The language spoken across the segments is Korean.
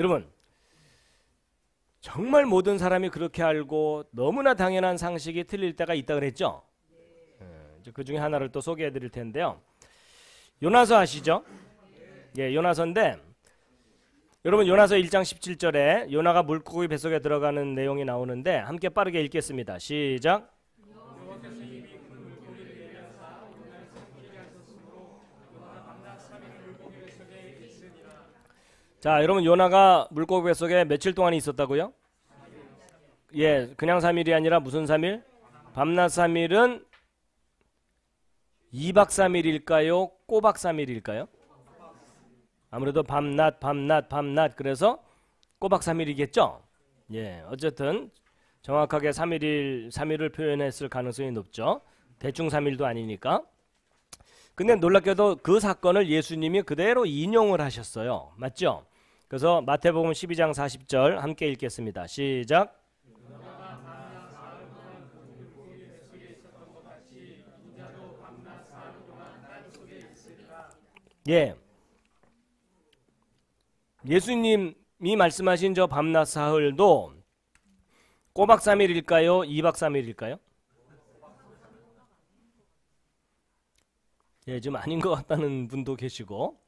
여러분 정말 모든 사람이 그렇게 알고 너무나 당연한 상식이 틀릴 때가 있다 그랬죠. 예, 그 중에 하나를 또 소개해 드릴 텐데요. 요나서 아시죠? 예, 요나서인데 여러분 요나서 1장 17절에 요나가 물고기 뱃속에 들어가는 내용이 나오는데 함께 빠르게 읽겠습니다. 시작. 자, 여러분 요나가 물고기 뱃속에 며칠 동안 있었다고요? 예, 그냥 3일이 아니라 무슨 3일? 밤낮 3일은 2박 3일일까요? 꼬박 3일일까요? 아무래도 밤낮 밤낮 밤낮 그래서 꼬박 3일이겠죠? 예, 어쨌든 정확하게 3일일 3일을 표현했을 가능성이 높죠. 대충 3일도 아니니까. 근데 놀랍게도 그 사건을 예수님이 그대로 인용을 하셨어요. 맞죠? 그래서 마태복음 12장 40절 함께 읽겠습니다. 시작. 예. 예수님이 말씀하신 저 밤낮 사흘도 꼬박 3일일까요? 2박 3일일까요? 예, 좀 아닌 것 같다는 분도 계시고.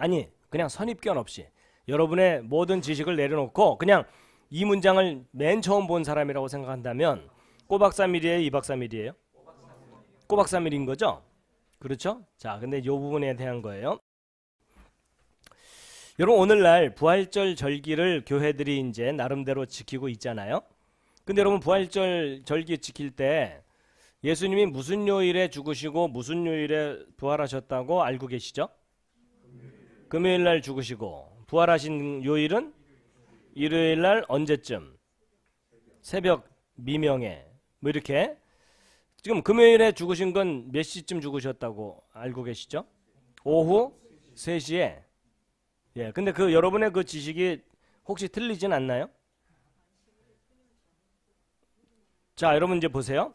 아니, 그냥 선입견 없이. 여러분의 모든 지식을 내려놓고 그냥 이 문장을 맨 처음 본 사람이라고 생각한다면 꼬박삼일이에요? 이박삼일이에요? 꼬박삼일인 거죠? 그렇죠? 자, 근데 이 부분에 대한 거예요. 여러분 오늘날 부활절 절기를 교회들이 이제 나름대로 지키고 있잖아요. 근데 여러분 부활절 절기 지킬 때 예수님이 무슨 요일에 죽으시고 무슨 요일에 부활하셨다고 알고 계시죠? 금요일 날 죽으시고 부활하신 요일은 일요일 날 언제쯤? 새벽 미명에. 뭐 이렇게. 지금 금요일에 죽으신 건 몇 시쯤 죽으셨다고 알고 계시죠? 오후 3시에. 예. 근데 그 여러분의 그 지식이 혹시 틀리진 않나요? 자, 여러분 이제 보세요.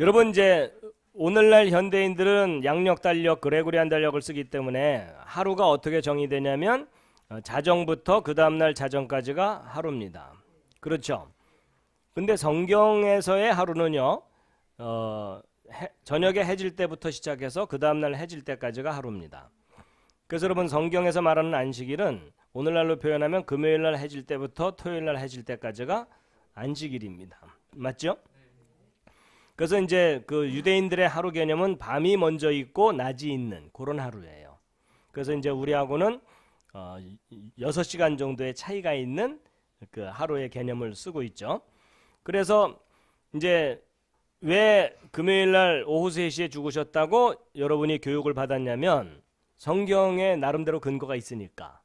여러분 이제 오늘날 현대인들은 양력 달력 그레고리안 달력을 쓰기 때문에 하루가 어떻게 정의되냐면 어, 자정부터 그 다음날 자정까지가 하루입니다. 그렇죠. 근데 성경에서의 하루는요. 어, 해, 저녁에 해질 때부터 시작해서 그 다음날 해질 때까지가 하루입니다. 그래서 여러분 성경에서 말하는 안식일은 오늘날로 표현하면 금요일날 해질 때부터 토요일날 해질 때까지가 안식일입니다. 맞죠? 그래서 이제 그 유대인들의 하루 개념은 밤이 먼저 있고 낮이 있는 그런 하루예요. 그래서 이제 우리하고는 어, 6시간 정도의 차이가 있는 그 하루의 개념을 쓰고 있죠. 그래서 이제 왜 금요일 날 오후 3시에 죽으셨다고 여러분이 교육을 받았냐면 성경에 나름대로 근거가 있으니까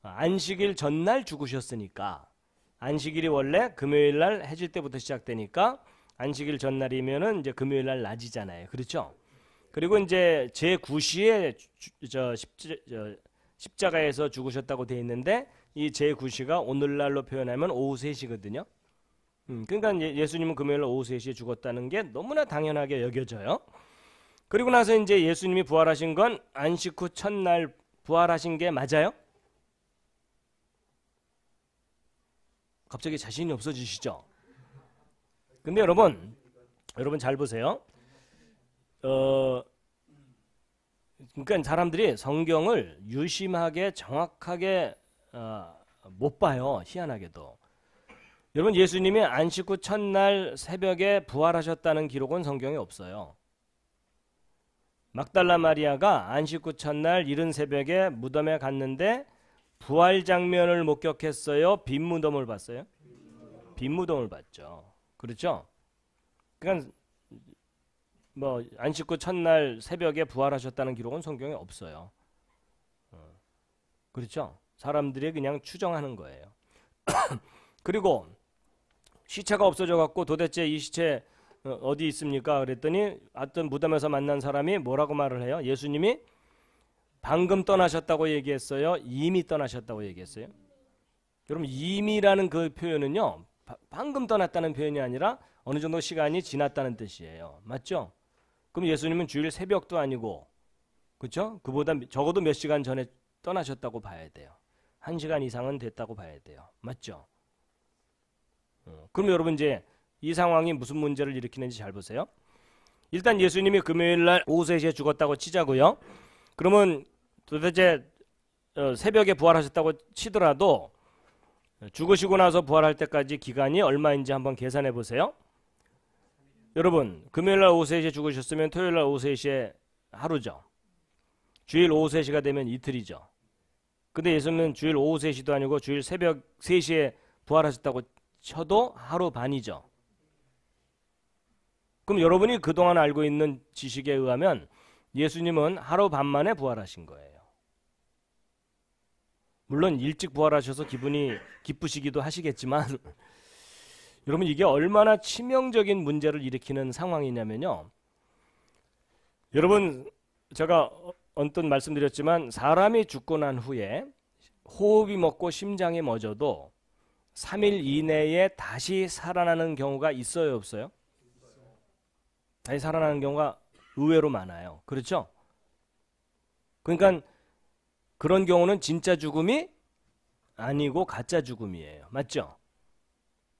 안식일 전날 죽으셨으니까 안식일이 원래 금요일 날 해질 때부터 시작되니까 안식일 전날이면은 이제 금요일 날 낮이잖아요. 그렇죠? 그리고 이제 제9시에 저, 십자가에서 죽으셨다고 돼 있는데 이 제9시가 오늘날로 표현하면 오후 3시거든요. 음, 그러니까 예, 예수님은 금요일 오후 3시에 죽었다는 게 너무나 당연하게 여겨져요. 그리고 나서 이제 예수님이 부활하신 건 안식 후 첫날 부활하신 게 맞아요? 갑자기 자신이 없어지시죠? 근데 여러분, 여러분 잘 보세요. 어, 그러니까 사람들이 성경을 유심하게 정확하게 어, 못 봐요. 희한하게도. 여러분 예수님이 안식 후 첫날 새벽에 부활하셨다는 기록은 성경에 없어요. 막달라 마리아가 안식 후 첫날 이른 새벽에 무덤에 갔는데 부활 장면을 목격했어요. 빈 무덤을 봤어요. 빈 무덤을 봤죠. 그렇죠? 그러니까 뭐 안식구 첫날 새벽에 부활하셨다는 기록은 성경에 없어요. 어. 그렇죠? 사람들이 그냥 추정하는 거예요. 그리고 시체가 없어져 갖고 도대체 이 시체 어, 어디 있습니까? 그랬더니 어떤 무덤에서 만난 사람이 뭐라고 말을 해요? 예수님이 방금 떠나셨다고 얘기했어요. 이미 떠나셨다고 얘기했어요. 여러분 이미라는 그 표현은요. 방금 떠났다는 표현이 아니라 어느 정도 시간이 지났다는 뜻이에요. 맞죠? 그럼 예수님은 주일 새벽도 아니고 그렇죠? 그보다 적어도 몇 시간 전에 떠나셨다고 봐야 돼요. 한 시간 이상은 됐다고 봐야 돼요. 맞죠? 어, 그럼 여러분 이제 이 상황이 무슨 문제를 일으키는지 잘 보세요. 일단 예수님이 금요일 날 오후 3시에 죽었다고 치자고요. 그러면 도대체 어, 새벽에 부활하셨다고 치더라도 죽으시고 나서 부활할 때까지 기간이 얼마인지 한번 계산해 보세요. 여러분 금요일 날 오후 3시에 죽으셨으면 토요일 날 오후 3시에 하루죠. 주일 오후 3시가 되면 이틀이죠. 근데 예수님은 주일 오후 3시도 아니고 주일 새벽 3시에 부활하셨다고 쳐도 하루 반이죠. 그럼 여러분이 그동안 알고 있는 지식에 의하면 예수님은 하루 반 만에 부활하신 거예요. 물론 일찍 부활하셔서 기분이 기쁘시기도 하시겠지만 여러분 이게 얼마나 치명적인 문제를 일으키는 상황이냐면요. 여러분 제가 언뜻 말씀드렸지만 사람이 죽고 난 후에 호흡이 먹고 심장이 멎어도 3일 이내에 다시 살아나는 경우가 있어요, 없어요? 다시 살아나는 경우가 의외로 많아요. 그렇죠? 그러니까 그런 경우는 진짜 죽음이 아니고 가짜 죽음이에요. 맞죠?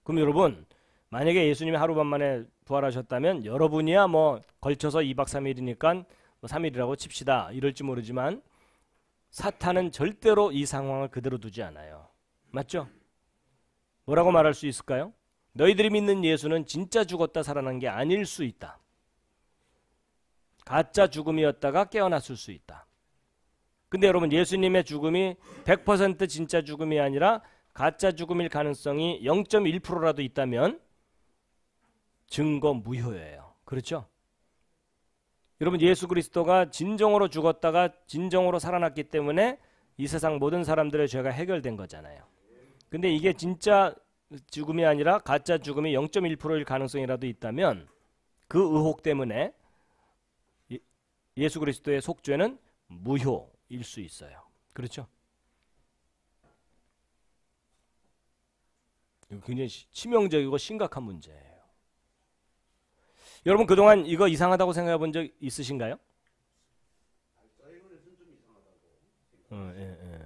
그럼 여러분 만약에 예수님이 하루밤 만에 부활하셨다면 여러분이야 뭐 걸쳐서 2박 3일이니까 뭐 3일이라고 칩시다. 이럴지 모르지만 사탄은 절대로 이 상황을 그대로 두지 않아요. 맞죠? 뭐라고 말할 수 있을까요? 너희들이 믿는 예수는 진짜 죽었다 살아난 게 아닐 수 있다. 가짜 죽음이었다가 깨어났을 수 있다. 근데 여러분 예수님의 죽음이 100% 진짜 죽음이 아니라 가짜 죽음일 가능성이 0.1%라도 있다면 증거 무효예요. 그렇죠? 여러분 예수 그리스도가 진정으로 죽었다가 진정으로 살아났기 때문에 이 세상 모든 사람들의 죄가 해결된 거잖아요. 근데 이게 진짜 죽음이 아니라 가짜 죽음이 0.1%일 가능성이라도 있다면 그 의혹 때문에 예, 예수 그리스도의 속죄는 무효 일수 있어요. 그렇죠? 굉장히 치명적이고 심각한 문제예요. 여러분 그동안 이거 이상하다고 생각해 본 적 있으신가요? 어, 예, 예.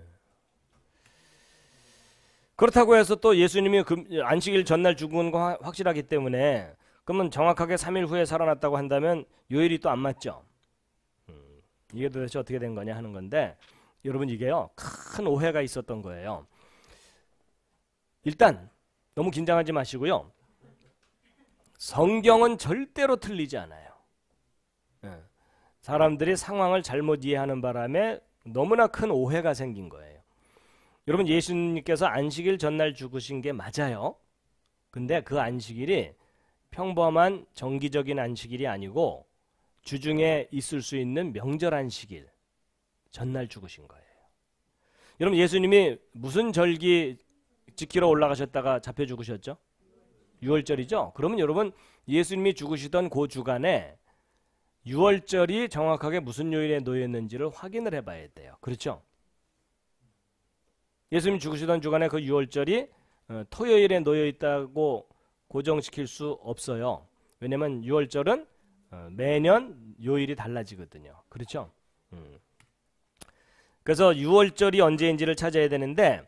그렇다고 해서 또 예수님이 금, 안식일 전날 죽은 거 확실하기 때문에 그러면 정확하게 3일 후에 살아났다고 한다면 요일이 또 안 맞죠. 이게 도대체 어떻게 된 거냐 하는 건데 여러분 이게요 큰 오해가 있었던 거예요. 일단 너무 긴장하지 마시고요. 성경은 절대로 틀리지 않아요. 예. 사람들이 상황을 잘못 이해하는 바람에 너무나 큰 오해가 생긴 거예요. 여러분 예수님께서 안식일 전날 죽으신 게 맞아요. 근데 그 안식일이 평범한 정기적인 안식일이 아니고 주중에 있을 수 있는 명절 한식일 전날 죽으신 거예요. 여러분 예수님이 무슨 절기 지키러 올라가셨다가 잡혀 죽으셨죠? 6월절이죠? 그러면 여러분 예수님이 죽으시던 그 주간에 6월절이 정확하게 무슨 요일에 놓였는지를 확인을 해봐야 돼요. 그렇죠? 예수님 죽으시던 주간에 그 6월절이 어, 토요일에 놓여 있다고 고정시킬 수 없어요. 왜냐면 6월절은 어, 매년 요일이 달라지거든요. 그렇죠? 음. 그래서 6월절이 언제인지를 찾아야 되는데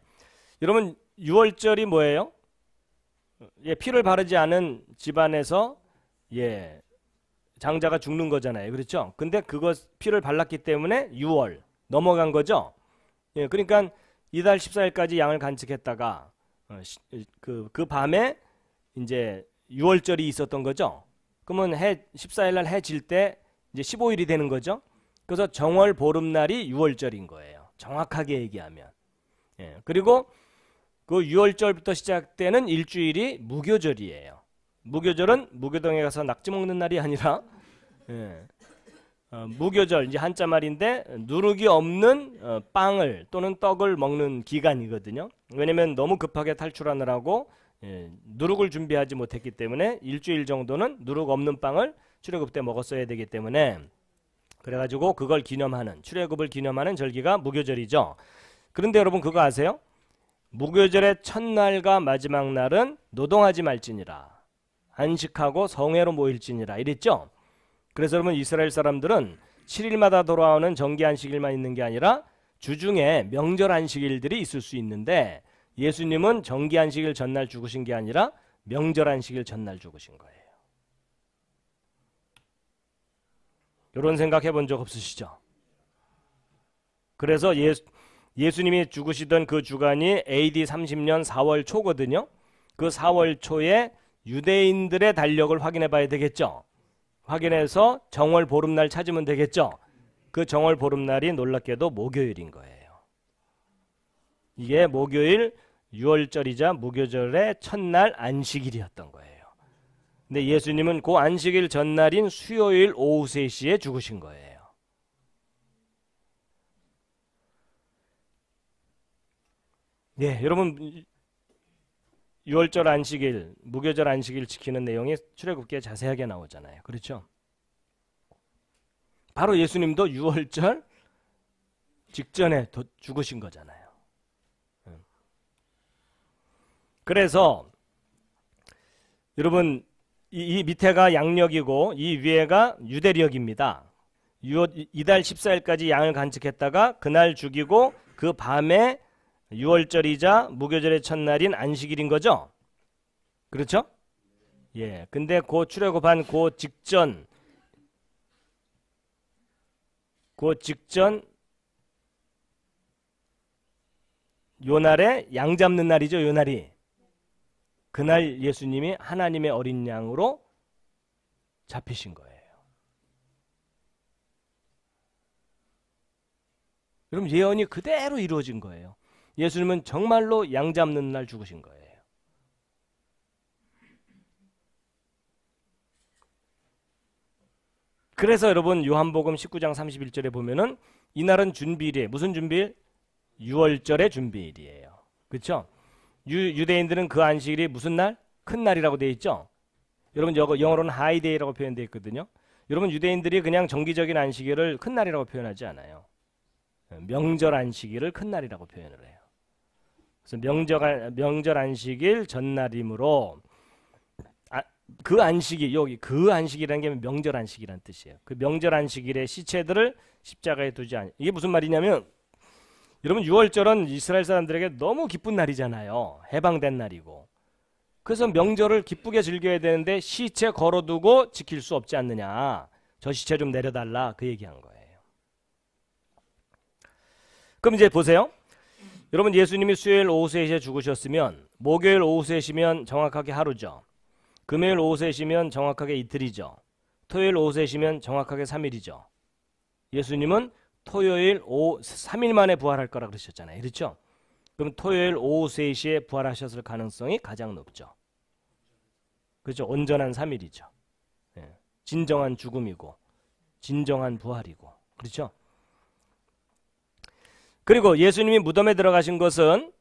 여러분 6월절이 뭐예요? 예, 피를 바르지 않은 집안에서 예, 장자가 죽는 거잖아요. 그렇죠? 근데 그것 피를 발랐기 때문에 6월 넘어간 거죠. 예, 그러니까 이달 14일까지 양을 간직했다가 어, 시, 그, 그 밤에 이제 6월절이 있었던 거죠. 그러면 해 14일 날 해질때 이제 15일이 되는 거죠. 그래서 정월 보름날이 6월절인 거예요. 정확하게 얘기하면. 예. 그리고 그 6월절부터 시작되는 일주일이 무교절이에요. 무교절은 무교동에 가서 낙지 먹는 날이 아니라 예. 어, 무교절 이제 한자 말인데 누룩이 없는 어, 빵을 또는 떡을 먹는 기간이거든요. 왜냐면 너무 급하게 탈출하느라고 예, 누룩을 준비하지 못했기 때문에 일주일 정도는 누룩 없는 빵을 출애굽 때 먹었어야 되기 때문에 그래가지고 그걸 기념하는 출애굽을 기념하는 절기가 무교절이죠. 그런데 여러분 그거 아세요? 무교절의 첫날과 마지막 날은 노동하지 말지니라 안식하고 성회로 모일지니라 이랬죠. 그래서 여러분 이스라엘 사람들은 7일마다 돌아오는 정기 안식일만 있는 게 아니라 주중에 명절 안식일들이 있을 수 있는데 예수님은 정기 안식일 전날 죽으신 게 아니라 명절 안식일 전날 죽으신 거예요. 이런 생각 해본 적 없으시죠? 그래서 예수, 예수님이 죽으시던 그 주간이 AD 30년 4월 초거든요. 그 4월 초에 유대인들의 달력을 확인해 봐야 되겠죠. 확인해서 정월 보름날 찾으면 되겠죠. 그 정월 보름날이 놀랍게도 목요일인 거예요. 이게 목요일 유월절이자 무교절의 첫날 안식일이었던 거예요. 근데 예수님은 그 안식일 전날인 수요일 오후 3시에 죽으신 거예요. 예, 여러분 유월절 안식일, 무교절 안식일 지키는 내용이 출애굽기에 자세하게 나오잖아요. 그렇죠? 바로 예수님도 유월절 직전에 죽으신 거잖아요. 그래서 여러분 이, 이 밑에가 양력이고 이 위에가 유대력입니다. 6 이달 14일까지 양을 간직했다가 그날 죽이고 그 밤에 6월절이자 무교절의 첫날인 안식일인 거죠. 그렇죠? 예. 근데 그 출애굽한 그 직전 그 직전 요날에 양 잡는 날이죠, 요날이. 그날 예수님이 하나님의 어린 양으로 잡히신 거예요. 그럼 예언이 그대로 이루어진 거예요. 예수님은 정말로 양 잡는 날 죽으신 거예요. 그래서 여러분 요한복음 19장 31절에 보면은 이날은 준비일이에요. 무슨 준비일? 6월절의 준비일이에요. 그렇죠? 유, 유대인들은 그 안식일이 무슨 날? 큰 날이라고 되어 있죠. 여러분 영 영어로는 하이데이라고 표현되어 있거든요. 여러분 유대인들이 그냥 정기적인 안식일을 큰 날이라고 표현하지 않아요. 명절 안식일을 큰 날이라고 표현을 해요. 그래서 명절, 명절 안식일 전날이므로 아, 그 안식일 여기 그 안식이라는 게 명절 안식이란 뜻이에요. 그 명절 안식일의 시체들을 십자가에 두지 않. 이게 무슨 말이냐면 여러분 6월절은 이스라엘 사람들에게 너무 기쁜 날이잖아요. 해방된 날이고. 그래서 명절을 기쁘게 즐겨야 되는데 시체 걸어두고 지킬 수 없지 않느냐. 저 시체 좀 내려달라 그 얘기한 거예요. 그럼 이제 보세요. 여러분 예수님이 수요일 오후 3시에 죽으셨으면 목요일 오후 3시면 정확하게 하루죠. 금요일 오후 3시면 정확하게 이틀이죠. 토요일 오후 3시면 정확하게 3일이죠. 예수님은 토요일 오 3일 만에 부활할 거라 그러셨잖아요. 그렇죠? 그럼 토요일 오후 3시에 부활하셨을 가능성이 가장 높죠. 그렇죠? 온전한 3일이죠. 예. 진정한 죽음이고 진정한 부활이고. 그렇죠? 그리고 예수님이 무덤에 들어가신 것은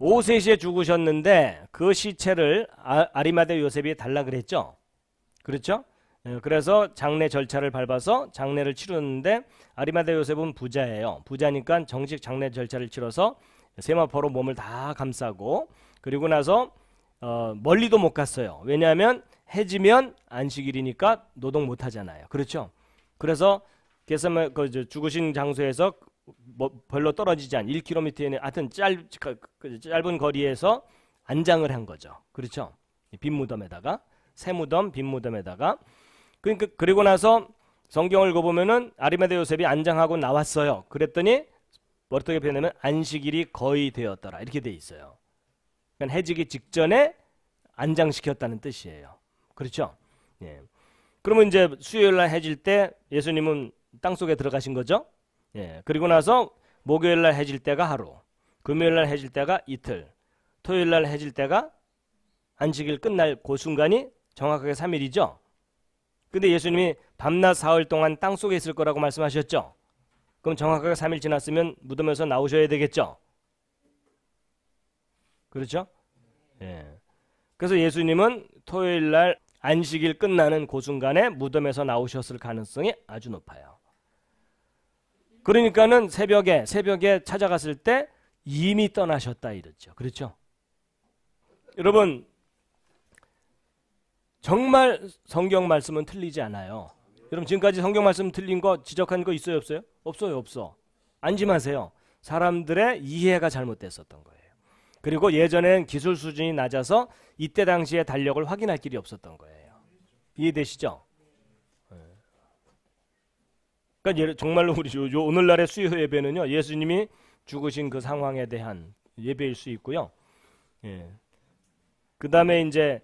오후 3시에 죽으셨는데 그 시체를 아, 리마데 요셉이 달라 그랬죠? 그렇죠? 예, 그래서 장례 절차를 밟아서 장례를 치르는데 아리마대 요셉은 부자예요. 부자니까 정식 장례 절차를 치러서 세마포로 몸을 다 감싸고 그리고 나서 어, 멀리도 못 갔어요. 왜냐하면 해지면 안식일이니까 노동 못 하잖아요. 그렇죠? 그래서 개섬의 그 죽으신 장소에서 뭐 별로 떨어지지 않 1km에 는 하여튼 짧, 그, 그 짧은 거리에서 안장을 한 거죠. 그렇죠? 빈 무덤에다가 새 무덤 빈 무덤에다가 그러니까 그리고 나서 성경을 읽어보면은 아리마대 요셉이 안장하고 나왔어요. 그랬더니 어떻게 표현하면 안식일이 거의 되었더라 이렇게 돼 있어요. 그러니까 해지기 직전에 안장시켰다는 뜻이에요. 그렇죠? 예. 그러면 이제 수요일 날 해질 때 예수님은 땅 속에 들어가신 거죠? 예. 그리고 나서 목요일 날 해질 때가 하루, 금요일 날 해질 때가 이틀, 토요일 날 해질 때가 안식일 끝날 그 순간이 정확하게 3일이죠. 근데 예수님이 밤낮 사흘 동안 땅 속에 있을 거라고 말씀하셨죠? 그럼 정확하게 3일 지났으면 무덤에서 나오셔야 되겠죠? 그렇죠? 예. 그래서 예수님은 토요일 날 안식일 끝나는 그 순간에 무덤에서 나오셨을 가능성이 아주 높아요. 그러니까는 새벽에 새벽에 찾아갔을 때 이미 떠나셨다 이랬죠. 그렇죠? 여러분 정말 성경 말씀은 틀리지 않아요. 여러분 지금까지 성경 말씀 틀린 거 지적한 거 있어요 없어요? 없어요 없어. 안심하세요. 사람들의 이해가 잘못됐었던 거예요. 그리고 예전엔 기술 수준이 낮아서 이때 당시의 달력을 확인할 길이 없었던 거예요. 이해되시죠? 예. 그러니까 정말로 우리 오늘날의 수요 예배는요 예수님이 죽으신 그 상황에 대한 예배일 수 있고요. 예. 그 다음에 이제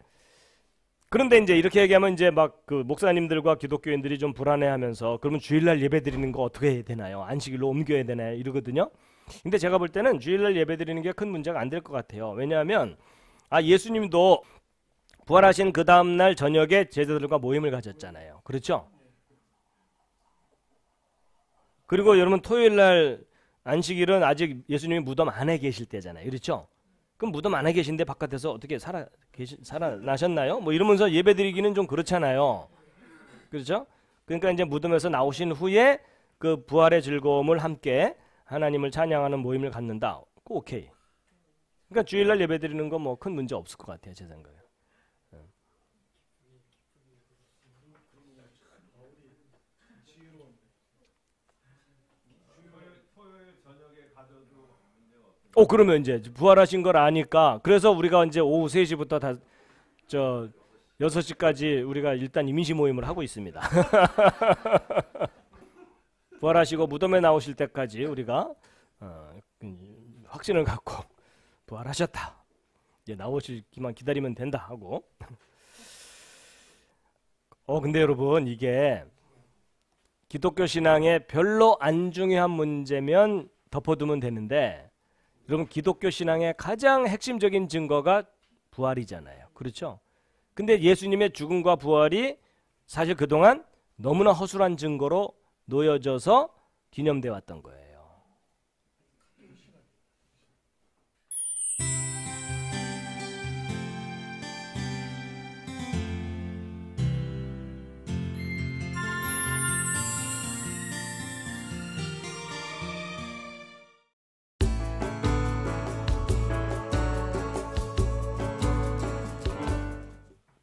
그런데 이제 이렇게 얘기하면 이제 막그 목사님들과 기독교인들이 좀 불안해하면서 그러면 주일날 예배 드리는 거 어떻게 해야 되나요? 안식일로 옮겨야 되나요? 이러거든요. 근데 제가 볼 때는 주일날 예배 드리는 게 큰 문제가 안 될 것 같아요. 왜냐하면 아 예수님도 부활하신 그 다음 날 저녁에 제자들과 모임을 가졌잖아요. 그렇죠? 그리고 여러분 토요일 날 안식일은 아직 예수님이 무덤 안에 계실 때잖아요. 그렇죠? 그럼 무덤 안에 계신데 바깥에서 어떻게 살아 계신 살아나셨나요? 뭐 이러면서 예배드리기는 좀 그렇잖아요. 그렇죠? 그러니까 이제 무덤에서 나오신 후에 그 부활의 즐거움을 함께 하나님을 찬양하는 모임을 갖는다. 그 오케이. 그러니까 주일날 예배드리는 거 뭐 큰 문제 없을 것 같아요, 제 생각에. 어 그러면 이제 부활하신 걸 아니까 그래서 우리가 이제 오후 3시부터 다저 6시까지 우리가 일단 임시 모임을 하고 있습니다. 부활하시고 무덤에 나오실 때까지 우리가 어, 음, 확신을 갖고 부활하셨다. 이제 나오시기만 기다리면 된다 하고 어 근데 여러분 이게 기독교 신앙의 별로 안 중요한 문제면 덮어두면 되는데 여러분 기독교 신앙의 가장 핵심적인 증거가 부활이잖아요. 그렇죠? 근데 예수님의 죽음과 부활이 사실 그동안 너무나 허술한 증거로 놓여져서 기념돼 왔던 거예요.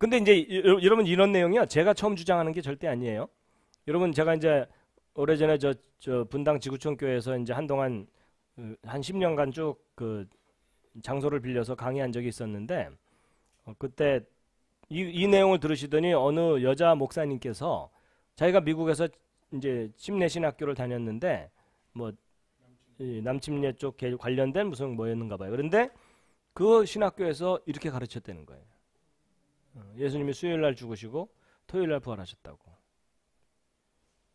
근데 이제 여러분 이런 내용이요. 제가 처음 주장하는 게 절대 아니에요. 여러분 제가 이제 오래전에 저, 저 분당 지구촌 교회에서 이제 한동안 그, 한 10년간 쭉 그 장소를 빌려서 강의한 적이 있었는데 어, 그때 이, 이 내용을 들으시더니 어느 여자 목사님께서 자기가 미국에서 이제 침례 신학교를 다녔는데 뭐 남침례 쪽 관련된 무슨 뭐였는가 봐요. 그런데 그 신학교에서 이렇게 가르쳤다는 거예요. 어, 예수님이 수요일 날 죽으시고 토요일 날 부활하셨다고.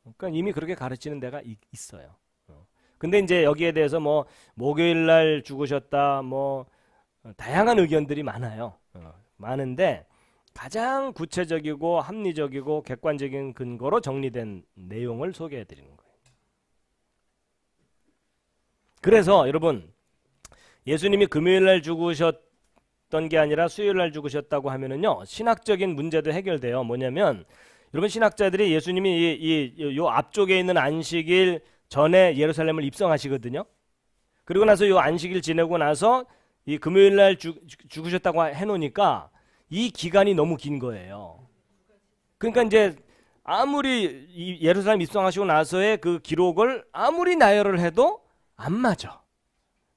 그러니까 이미 그렇게 가르치는 데가 있어요. 어. 근데 이제 여기에 대해서 뭐 목요일 날 죽으셨다 뭐 다양한 의견들이 많아요. 어, 많은데 가장 구체적이고 합리적이고 객관적인 근거로 정리된 내용을 소개해 드리는 거예요. 그래서 여러분 예수님이 금요일 날 죽으셨 던게 아니라 수요일 날 죽으셨다고 하면은요 신학적인 문제도 해결돼요. 뭐냐면 여러분 신학자들이 예수님이 이, 이, 요 앞쪽에 있는 안식일 전에 예루살렘을 입성하시거든요. 그리고 나서 요 안식일 지내고 나서 이 금요일 날 죽으셨다고 해놓으니까 이 기간이 너무 긴 거예요. 그러니까 이제 아무리 이 예루살렘 입성하시고 나서의 그 기록을 아무리 나열을 해도 안 맞아.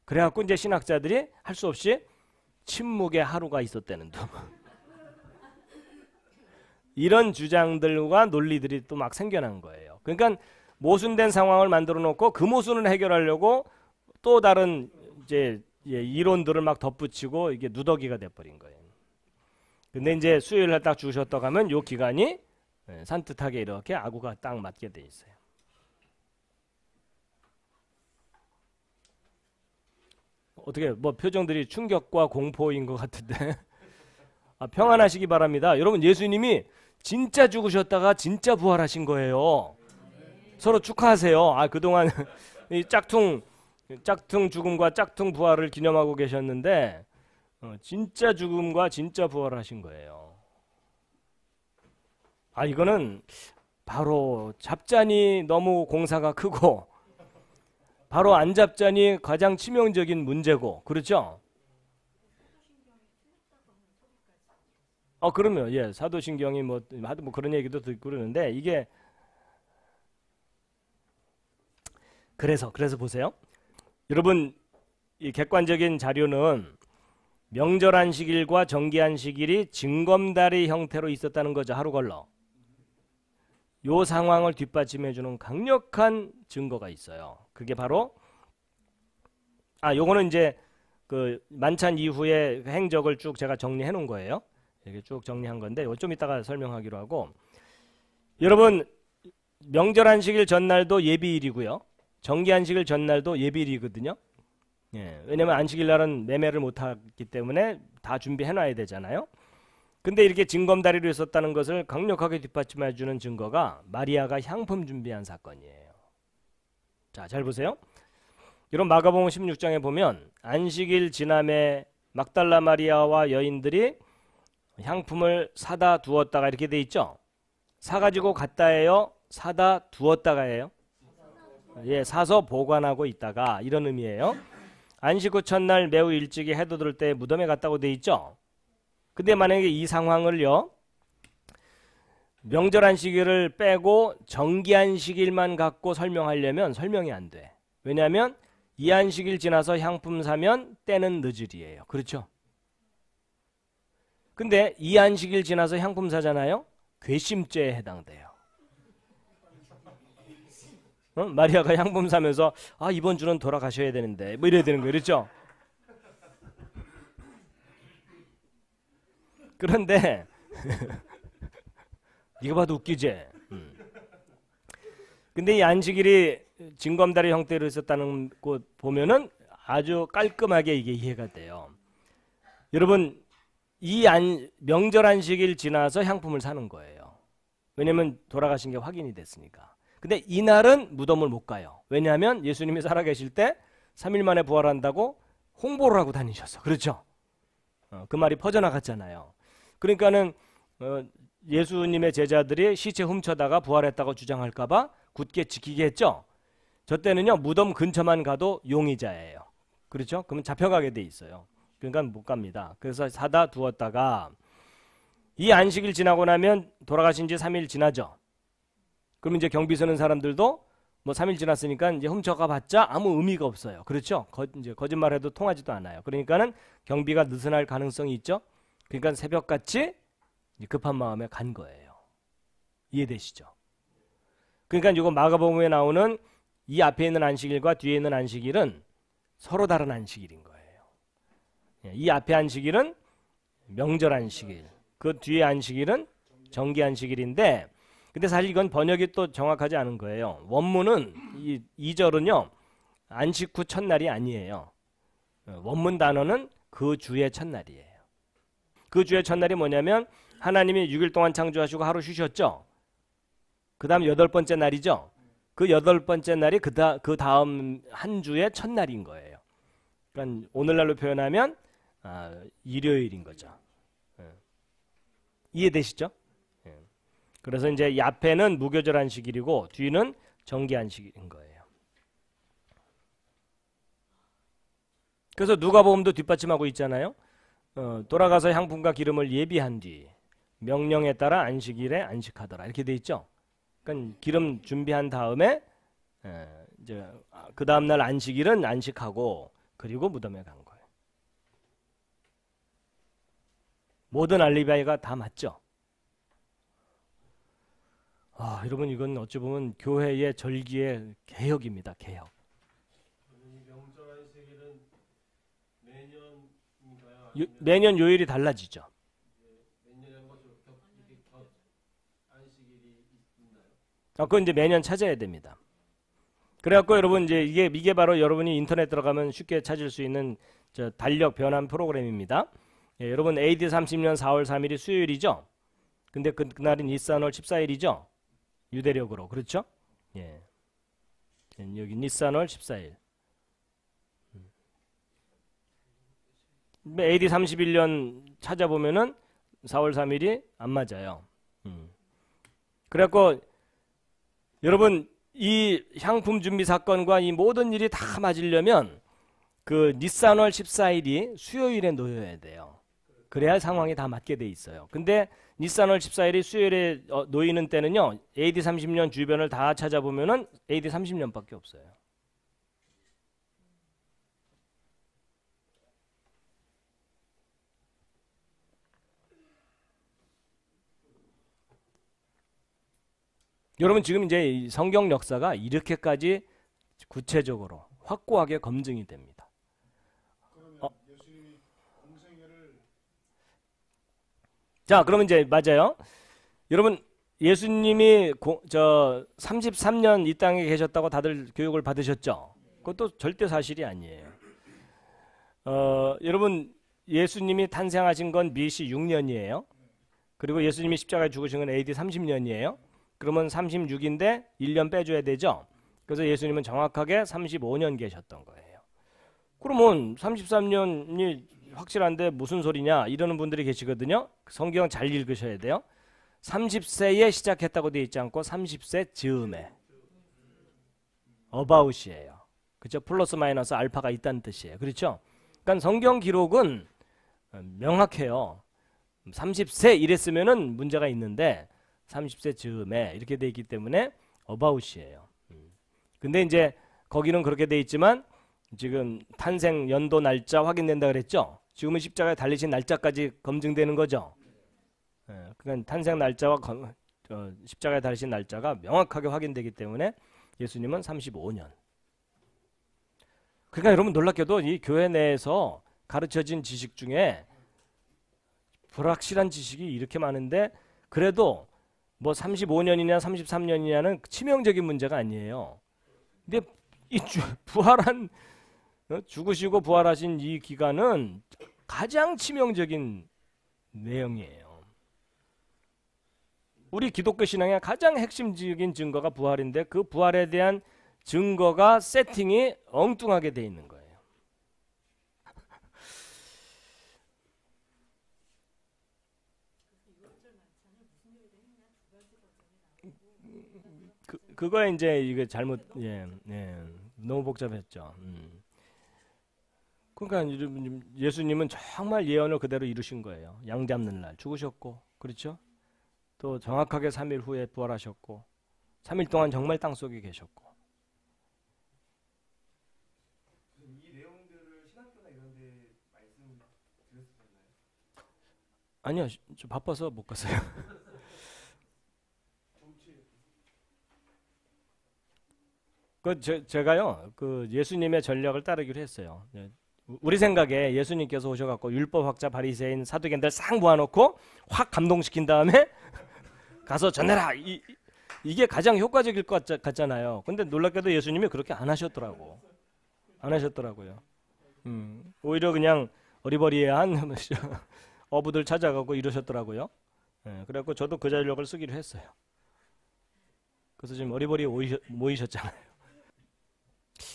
그래갖고 이제 신학자들이 할 수 없이 침묵의 하루가 있었다는 둥. 이런 주장들과 논리들이 또 막 생겨난 거예요. 그러니까 모순된 상황을 만들어 놓고 그 모순을 해결하려고 또 다른 이제 이론들을 막 덧붙이고 이게 누더기가 돼버린 거예요. 근데 이제 수요일 날딱 주셨다고 면요 기간이 예, 산뜻하게 이렇게 아구가 딱 맞게 돼 있어요. 어떻게 뭐 표정들이 충격과 공포인 것 같은데 아, 평안하시기 바랍니다. 여러분 예수님이 진짜 죽으셨다가 진짜 부활하신 거예요. 서로 축하하세요. 아 그동안 이 짝퉁 짝퉁 죽음과 짝퉁 부활을 기념하고 계셨는데 어, 진짜 죽음과 진짜 부활하신 거예요. 아 이거는 바로 잡자니 너무 공사가 크고 바로 안 잡자니 가장 치명적인 문제고 그렇죠? 어 그러면 예 사도신경이 뭐 하도 뭐 그런 얘기도 듣고 그러는데 이게 그래서 그래서 보세요 여러분 이 객관적인 자료는 명절 안식일과 정기 안식일이 징검다리 형태로 있었다는 거죠 하루 걸러 요 상황을 뒷받침해 주는 강력한 증거가 있어요. 그게 바로 아, 요거는 이제 그 만찬 이후에 행적을 쭉 제가 정리해 놓은 거예요. 이렇게 쭉 정리한 건데 요좀 이따가 설명하기로 하고 여러분 명절 한식일 전날도 예비일이고요. 정기 한식일 전날도 예비일이거든요. 예, 왜냐면 안식일 날은 매매를 못하기 때문에 다 준비해 놔야 되잖아요. 근데 이렇게 징검다리로 있었다는 것을 강력하게 뒷받침해 주는 증거가 마리아가 향품 준비한 사건이에요. 자, 잘 보세요. 이런 마가복음 16장에 보면 안식일 지남에 막달라 마리아와 여인들이 향품을 사다 두었다가 이렇게 돼 있죠. 사 가지고 갔다 해요. 사다 두었다가 해요. 예, 사서 보관하고 있다가 이런 의미예요. 안식 후 첫날 매우 일찍이 해돋을 때 무덤에 갔다고 돼 있죠. 근데 만약에 이 상황을요. 명절 한 시기를 빼고 정기 한식일만 갖고 설명하려면 설명이 안 돼. 왜냐하면 이한 시기를 지나서 향품 사면 때는 늦을이에요. 그렇죠? 근데 이한 시기를 지나서 향품 사잖아요. 괘씸죄에 해당돼요. 어? 마리아가 향품 사면서 아 이번 주는 돌아가셔야 되는데 뭐 이래야 되는 거예요. 그렇죠? 그런데 네가 봐도 웃기지. 음. 근데 이 안식일이 진검다리 형태로 있었다는 곳 보면은 아주 깔끔하게 이게 이해가 돼요. 여러분 이 안, 명절 안식일 지나서 향품을 사는 거예요. 왜냐하면 돌아가신 게 확인이 됐으니까. 근데 이날은 무덤을 못 가요. 왜냐하면 예수님이 살아계실 때 3일 만에 부활한다고 홍보를 하고 다니셨어. 그렇죠? 어, 그 말이 퍼져나갔잖아요. 그러니까는 어, 예수님의 제자들이 시체 훔쳐다가 부활했다고 주장할까봐 굳게 지키게 했죠. 저 때는요 무덤 근처만 가도 용의자예요. 그렇죠? 그러면 잡혀가게 돼 있어요. 그러니까 못 갑니다. 그래서 사다 두었다가 이 안식일 지나고 나면 돌아가신 지 3일 지나죠. 그럼 이제 경비 서는 사람들도 뭐 3일 지났으니까 이제 훔쳐가 봤자 아무 의미가 없어요. 그렇죠? 거, 이제 거짓말해도 통하지도 않아요. 그러니까는 경비가 느슨할 가능성이 있죠. 그러니까 새벽같이 급한 마음에 간 거예요. 이해되시죠? 그러니까 이거 마가복음에 나오는 이 앞에 있는 안식일과 뒤에 있는 안식일은 서로 다른 안식일인 거예요. 예, 이 앞에 안식일은 명절 안식일, 그 뒤에 안식일은 정기 안식일인데, 근데 사실 이건 번역이 또 정확하지 않은 거예요. 원문은 이 2절은요, 안식 후 첫날이 아니에요. 예, 원문 단어는 그 주의 첫날이에요. 그 주의 첫날이 뭐냐면 하나님이 6일 동안 창조하시고 하루 쉬셨죠. 그 다음 여덟 번째 날이죠. 그 여덟 번째 날이 그, 다, 그 다음 한 주의 첫날인 거예요. 그러니까 오늘날로 표현하면 아, 일요일인 거죠. 예. 이해되시죠? 예. 그래서 이제 앞에는 무교절 안식일이고 뒤는 정기 안식인 거예요. 그래서 누가보험도 뒷받침하고 있잖아요. 어, 돌아가서 향품과 기름을 예비한 뒤 명령에 따라 안식일에 안식하더라 이렇게 돼 있죠. 그러니까 기름 준비한 다음 에, 예, 이제 그 다음 날 안식일은 안식하고 그리고 무덤에 간 거예요. 모든 알리바이가 다 맞죠. 아, 여러분 이건 어찌 보면 교회의 절기의 개혁입니다. 개혁. 요, 매년 요일이 달라지죠. 아, 그건 이제 매년 찾아야 됩니다. 그래갖고 여러분 이제 이게 이게 바로 여러분이 인터넷 들어가면 쉽게 찾을 수 있는 저 달력 변환 프로그램입니다. 예, 여러분 AD 30년 4월 3일이 수요일이죠. 근데 그, 그날인 니산월 14일이죠. 유대력으로 그렇죠? 예. 예 여기 니산월 14일. AD 31년 찾아보면은 4월 3일이 안 맞아요. 음. 그래갖고 여러분 이 향품 준비 사건과 이 모든 일이 다 맞으려면 그 닛산월 14일이 수요일에 놓여야 돼요. 그래야 상황이 다 맞게 돼 있어요. 근데 닛산월 14일이 수요일에 어, 놓이는 때는요. AD 30년 주변을 다 찾아보면은 AD 30년밖에 없어요. 여러분 지금 이제 성경 역사가 이렇게까지 구체적으로 확고하게 검증이 됩니다. 어. 자, 그러면 이제 맞아요. 여러분 예수님이 고, 저 33년 이 땅에 계셨다고 다들 교육을 받으셨죠? 그것도 절대 사실이 아니에요. 어, 여러분 예수님이 탄생하신 건 BC 6년이에요. 그리고 예수님이 십자가에 죽으신 건 AD 30년이에요. 그러면 36인데 1년 빼줘야 되죠. 그래서 예수님은 정확하게 35년 계셨던 거예요. 그러면 33년이 확실한데 무슨 소리냐 이러는 분들이 계시거든요. 성경 잘 읽으셔야 돼요. 30세에 시작했다고 되어 있지 않고 30세 즈음에 어바웃이에요. 그죠? 플러스 마이너스 알파가 있다는 뜻이에요. 그렇죠? 그러니까 성경 기록은 명확해요. 30세 이랬으면 문제가 있는데 30세 즈음에 이렇게 돼 있기 때문에 어바웃이에요. 음. 근데 이제 거기는 그렇게 돼 있지만 지금 탄생 연도 날짜 확인된다 그랬죠? 지금은 십자가에 달리신 날짜까지 검증되는 거죠. 그러니까 탄생 날짜와 검, 어, 십자가에 달리신 날짜가 명확하게 확인되기 때문에 예수님은 35년. 그러니까 여러분 놀랍게도 이 교회 내에서 가르쳐진 지식 중에 불확실한 지식이 이렇게 많은데 그래도 뭐 35년이냐 33년이냐는 치명적인 문제가 아니에요. 근데 이 주, 부활한 어, 죽으시고 부활하신 이 기간은 가장 치명적인 내용이에요. 우리 기독교 신앙의 가장 핵심적인 증거가 부활인데 그 부활에 대한 증거가 세팅이 엉뚱하게 돼 있는 거예요. 그거에 이제 이게 잘못 예, 예. 너무 복잡했죠. 음. 그러니까 예수님은 정말 예언을 그대로 이루신 거예요. 양 잡는 날 죽으셨고 그렇죠? 또 정확하게 3일 후에 부활하셨고 3일 동안 정말 땅 속에 계셨고 아니요, 좀 바빠서 못 갔어요. 그 제, 제가요 그 예수님의 전략을 따르기로 했어요. 네. 우리 생각에 예수님께서 오셔갖고 율법학자 바리새인 사두개인들 싹 모아놓고 확 감동시킨 다음에 가서 전해라 이, 이게 가장 효과적일 것 같잖아요. 근데 놀랍게도 예수님이 그렇게 안 하셨더라고. 안 하셨더라고요. 음, 오히려 그냥 어리버리한 어부들 찾아가고 이러셨더라고요. 예, 그래갖고 저도 그 전력을 쓰기로 했어요. 그래서 지금 어리버리 모이셨잖아요.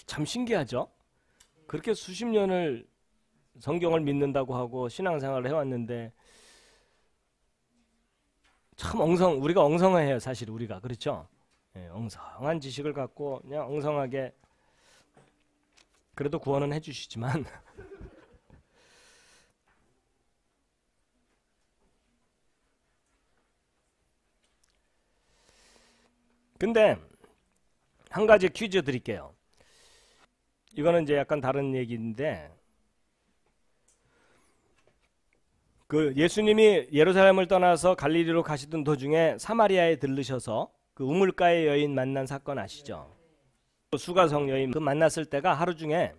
참 신기하죠? 그렇게 수십 년을 성경을 믿는다고 하고 신앙생활을 해왔는데 참 엉성 우리가 엉성해요 사실 우리가 그렇죠? 예, 엉성한 지식을 갖고 그냥 엉성하게 그래도 구원은 해주시지만 근데 한 가지 퀴즈 드릴게요. 이거는 이제 약간 다른 얘기인데 그 예수님이 예루살렘을 떠나서 갈릴리로 가시던 도중에 사마리아에 들르셔서 그 우물가의 여인 만난 사건 아시죠? 수가성 여인 그 만났을 때가 하루 중에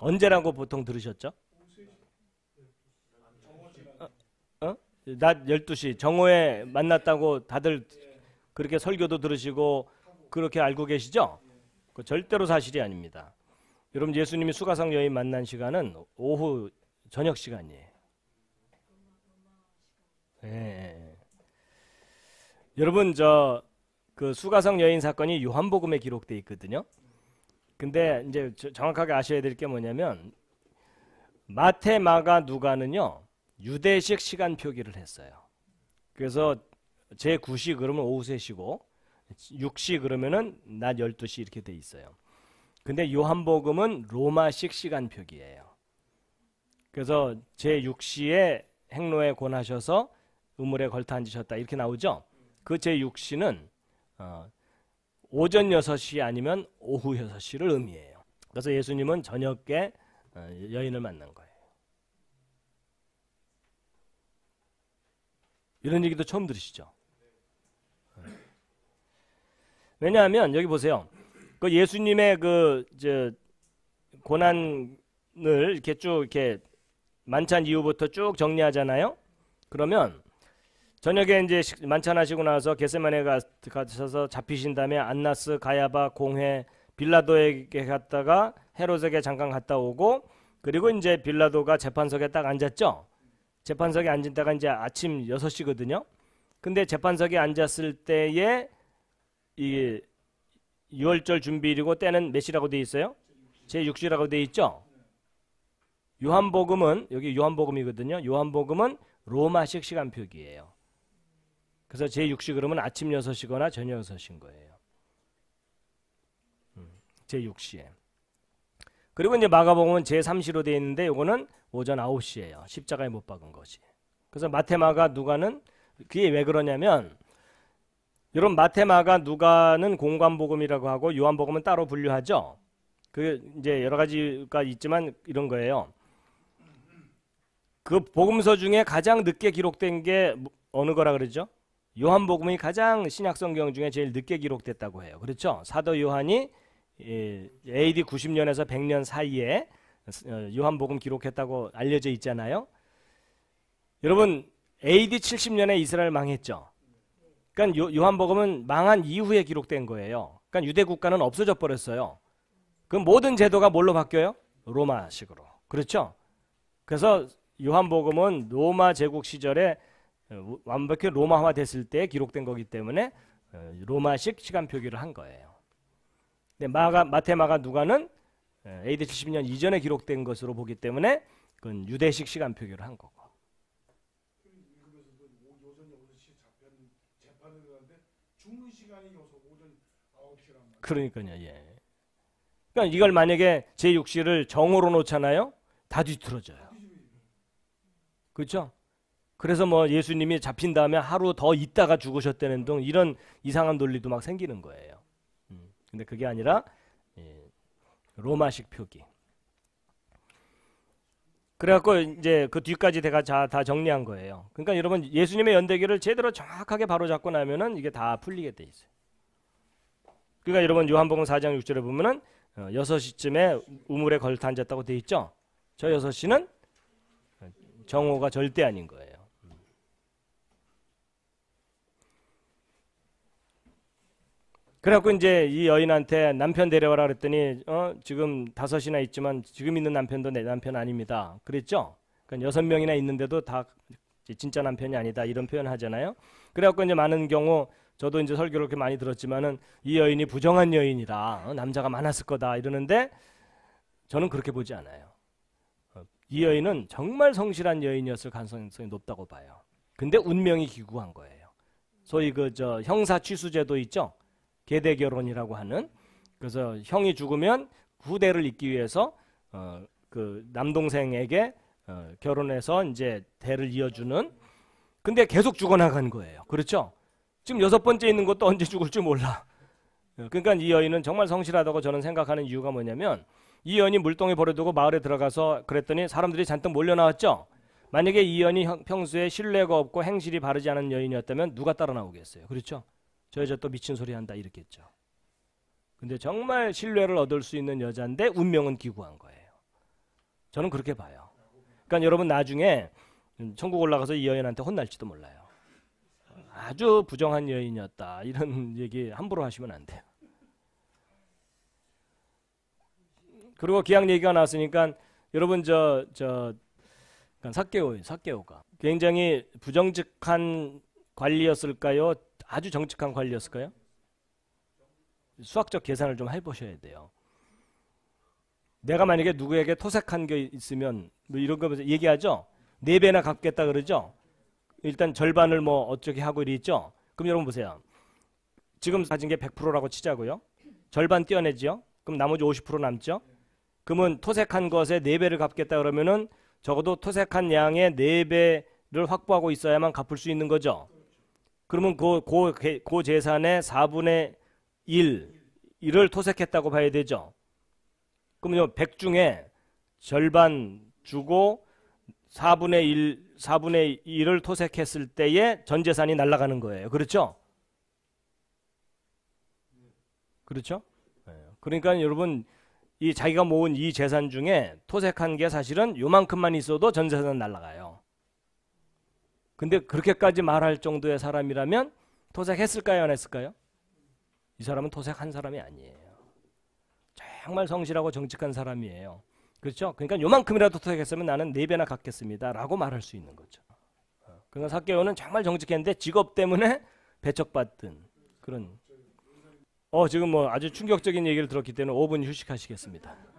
언제라고 보통 들으셨죠? 어? 어? 낮 12시 정오에 만났다고 다들 그렇게 설교도 들으시고 그렇게 알고 계시죠? 그 절대로 사실이 아닙니다. 여러분 예수님이 수가상 여인 만난 시간은 오후 저녁 시간이에요. 예. 예, 예. 여러분 저 그 수가성 여인 사건이 요한복음에 기록돼 있거든요. 근데 이제 정확하게 아셔야 될 게 뭐냐면 마태, 마가, 누가는요 유대식 시간 표기를 했어요. 그래서 제 9시 그러면 오후 3시고 6시 그러면은 낮 12시 이렇게 돼 있어요. 근데 요한복음은 로마식 시간표기예요. 그래서 제6시에 행로에 권하셔서 우물에 걸터 앉으셨다 이렇게 나오죠. 그 제6시는 어, 오전 6시 아니면 오후 6시를 의미해요. 그래서 예수님은 저녁에 어, 여인을 만난 거예요. 이런 얘기도 처음 들으시죠? 어. 왜냐하면 여기 보세요. 그 예수님의 그 저 고난을 이렇게 쭉 이렇게 만찬 이후부터 쭉 정리하잖아요. 그러면 저녁에 이제 만찬하시고 나서 게세만에 가셔서 잡히신 다음에 안나스, 가야바, 공회, 빌라도에게 갔다가 헤롯에게 잠깐 갔다 오고 그리고 이제 빌라도가 재판석에 딱 앉았죠. 재판석에 앉은 때가 이제 아침 6시거든요. 근데 재판석에 앉았을 때에 이 유월절 준비일이고 때는 몇 시라고 되어 있어요? 제6시라고 되어 있죠? 요한복음은 여기 요한복음이거든요. 요한복음은 로마식 시간 표기예요. 그래서 제6시 그러면 아침 6시거나 저녁 6시인 거예요. 음, 제6시에. 그리고 이제 마가복음은 제3시로 되어 있는데 요거는 오전 9시예요. 십자가에 못 박은 것이. 그래서 마테마가 누가는 그게 왜 그러냐면 여러분 마테마가 누가는 공관복음이라고 하고 요한복음은 따로 분류하죠. 그 이제 여러 가지가 있지만 이런 거예요. 그 복음서 중에 가장 늦게 기록된 게 어느 거라 그러죠? 요한복음이 가장 신약성경 중에 제일 늦게 기록됐다고 해요. 그렇죠? 사도 요한이 예, AD 90년에서 100년 사이에 어, 요한복음 기록했다고 알려져 있잖아요. 여러분 AD 70년에 이스라엘 망했죠. 그러니까 요, 한복음은 망한 이후에 기록된 거예요. 그러니까 유대 국가는 없어져 버렸어요. 그 모든 제도가 뭘로 바뀌어요? 로마식으로. 그렇죠? 그래서 요한복음은 로마 제국 시절에 어, 완벽히 로마화 됐을 때 기록된 거기 때문에 어, 로마식 시간 표기를 한 거예요. 근데 마가 마테마가 누가는 어, AD 70년 이전에 기록된 것으로 보기 때문에 그건 유대식 시간 표기를 한 거고. 그러니까요. 예. 그러니까 이걸 만약에 제6시를 정오로 놓잖아요. 다 뒤틀어져요. 그렇죠? 그래서 뭐 예수님이 잡힌 다음에 하루 더 있다가 죽으셨다는 등 이런 이상한 논리도 막 생기는 거예요. 음. 근데 그게 아니라 예. 로마식 표기. 그래갖고 이제 그 뒤까지 내가 다 정리한 거예요. 그러니까 여러분 예수님의 연대기를 제대로 정확하게 바로잡고 나면은 이게 다 풀리게 돼 있어요. 그러니까 여러분 요한복음 4장 6절에 보면은 6시쯤에 어, 우물에 걸터 앉았다고 돼 있죠. 저 6시는 정오가 절대 아닌 거예요. 그래갖고 이제 이 여인한테 남편 데려와라 그랬더니 어 지금 다섯나 있지만 지금 있는 남편도 내 남편 아닙니다. 그랬죠? 그러니까 여 명이나 있는데도 다 진짜 남편이 아니다 이런 표현 하잖아요. 그래갖고 이제 많은 경우 저도 이제 설교를 그렇게 많이 들었지만은 이 여인이 부정한 여인이다. 어, 남자가 많았을 거다. 이러는데 저는 그렇게 보지 않아요. 어, 이 네. 여인은 정말 성실한 여인이었을 가능성이 높다고 봐요. 근데 운명이 기구한 거예요. 소위 네. 그저 형사 취수제도 있죠. 계대 결혼이라고 하는 그래서 형이 죽으면 후대를 잇기 위해서 어, 그 남동생에게 어, 결혼해서 이제 대를 이어주는 근데 계속 죽어나간 거예요. 그렇죠? 지금 여섯 번째 있는 것도 언제 죽을지 몰라. 그러니까 이 여인은 정말 성실하다고 저는 생각하는 이유가 뭐냐면 이 여인이 물동에 버려두고 마을에 들어가서 그랬더니 사람들이 잔뜩 몰려 나왔죠. 만약에 이 여인이 평소에 신뢰가 없고 행실이 바르지 않은 여인이었다면 누가 따라 나오겠어요. 그렇죠? 저 여자 또 미친 소리 한다 이렇게했죠 근데 정말 신뢰를 얻을 수 있는 여자인데 운명은 기구한 거예요. 저는 그렇게 봐요. 그러니까 여러분 나중에 음, 천국 올라가서 이 여인한테 혼날지도 몰라요. 아주 부정한 여인이었다. 이런 얘기 함부로 하시면 안 돼요. 그리고 기약 얘기가 나왔으니까 여러분 저저사케오 사케오가 굉장히 부정직한 관리였을까요? 아주 정직한 관리였을까요? 수학적 계산을 좀 해보셔야 돼요. 내가 만약에 누구에게 토색한 게 있으면 뭐 이런 거 얘기하죠. 네 배나 갚겠다 그러죠. 일단 절반을 뭐 어쩌게 하고 이리 있죠. 그럼 여러분 보세요. 지금 가진 게 100%라고 치자고요. 절반 떼어내지요. 그럼 나머지 50% 남죠. 그러면 토색한 것의 4배를 갚겠다 그러면은 적어도 토색한 양의 4배를 확보하고 있어야만 갚을 수 있는 거죠. 그러면 그, 그, 그 재산의 4분의 1, 1을 토색했다고 봐야 되죠. 그럼요100 중에 절반 주고 4분의 1 4분의 1을 토색했을 때에 전 재산이 날아가는 거예요. 그렇죠? 그렇죠? 네. 그러니까 여러분 이 자기가 모은 이 재산 중에 토색한 게 사실은 요만큼만 있어도 전 재산 날아가요. 근데 그렇게까지 말할 정도의 사람이라면 토색했을까요? 안 했을까요? 이 사람은 토색한 사람이 아니에요. 정말 성실하고 정직한 사람이에요. 그렇죠? 그러니까 요만큼이라도 토색했으면 나는 네 배나 갚겠습니다라고 말할 수 있는 거죠. 어. 그러니까 사케오는 정말 정직했는데 직업 때문에 배척받든 그런. 어 지금 뭐 아주 충격적인 얘기를 들었기 때문에 5분 휴식하시겠습니다.